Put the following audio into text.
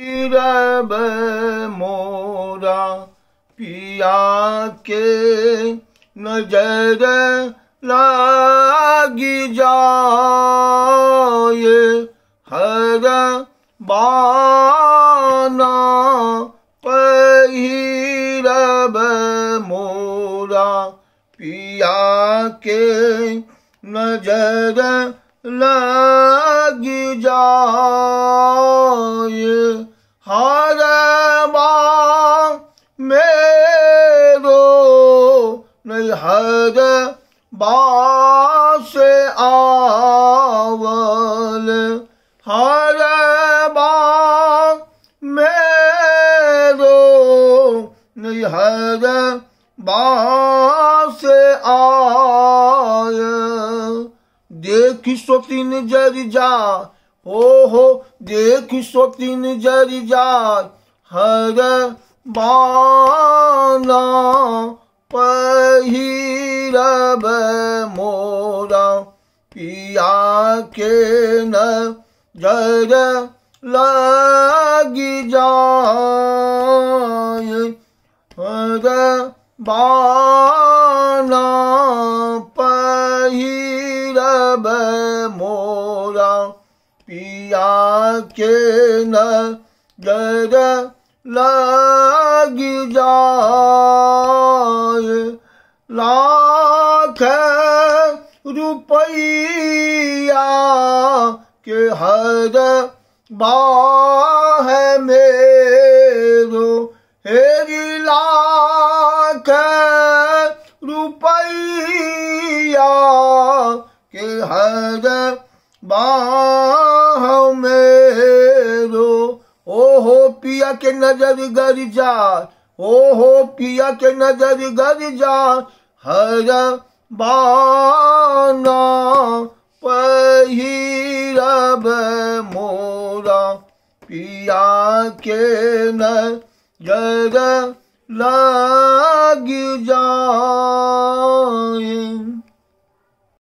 رب مورا پیا کے نجر لگ جائے ہر بانا پہی رب مورا پیا کے نجر لگ جائے الحج باس آول ہر میرو باس با مو سو تین جر جرجا ہو ہو دیکھ جر نرجا ہر بانا پر ہیرب مور پے نا جر لگ جا رب مور پیا کے نا جر لگ جا لاکھ روپ کے حر با ہے میرے ہلا لا کوپیا کے حر با ہو اوہ پیا کے نظر گر جا گرجا پیا کے نظر گر جا भगवाना पहिरब मोरा पिया के न जग लाग जा